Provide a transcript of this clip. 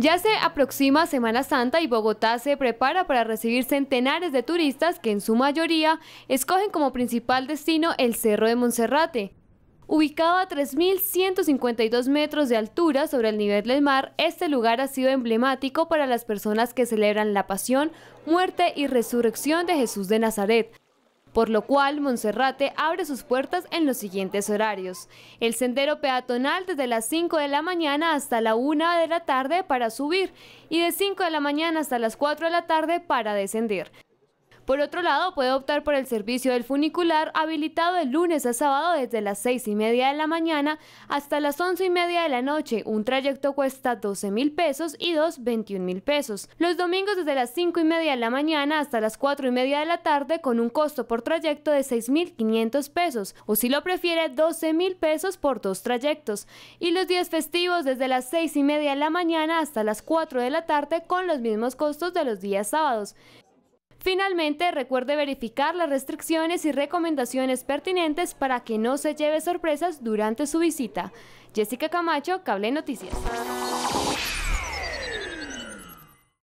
Ya se aproxima Semana Santa y Bogotá se prepara para recibir centenares de turistas que en su mayoría escogen como principal destino el Cerro de Monserrate. Ubicado a 3.152 metros de altura sobre el nivel del mar, este lugar ha sido emblemático para las personas que celebran la pasión, muerte y resurrección de Jesús de Nazaret por lo cual Monserrate abre sus puertas en los siguientes horarios. El sendero peatonal desde las 5 de la mañana hasta la 1 de la tarde para subir y de 5 de la mañana hasta las 4 de la tarde para descender. Por otro lado, puede optar por el servicio del funicular habilitado de lunes a sábado desde las 6 y media de la mañana hasta las 11 y media de la noche. Un trayecto cuesta 12 mil pesos y dos 21 mil pesos. Los domingos desde las 5 y media de la mañana hasta las 4 y media de la tarde con un costo por trayecto de 6 mil 500 pesos o si lo prefiere 12 mil pesos por dos trayectos. Y los días festivos desde las 6 y media de la mañana hasta las 4 de la tarde con los mismos costos de los días sábados. Finalmente, recuerde verificar las restricciones y recomendaciones pertinentes para que no se lleve sorpresas durante su visita. Jessica Camacho, Cable Noticias.